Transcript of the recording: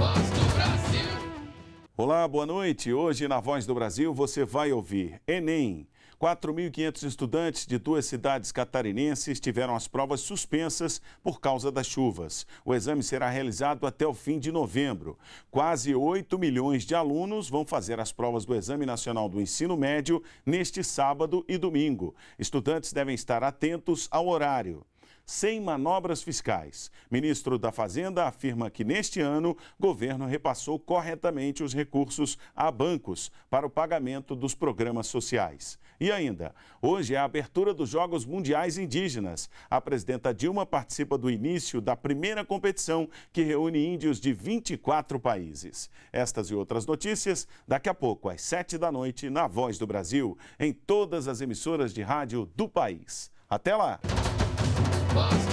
Voz do Brasil. Olá, boa noite. Hoje na Voz do Brasil você vai ouvir Enem. 4.500 estudantes de duas cidades catarinenses tiveram as provas suspensas por causa das chuvas. O exame será realizado até o fim de novembro. Quase 8 milhões de alunos vão fazer as provas do Exame Nacional do Ensino Médio neste sábado e domingo. Estudantes devem estar atentos ao horário sem manobras fiscais. Ministro da Fazenda afirma que neste ano, governo repassou corretamente os recursos a bancos para o pagamento dos programas sociais. E ainda, hoje é a abertura dos Jogos Mundiais Indígenas. A presidenta Dilma participa do início da primeira competição que reúne índios de 24 países. Estas e outras notícias daqui a pouco, às 7 da noite, na Voz do Brasil, em todas as emissoras de rádio do país. Até lá! Boss.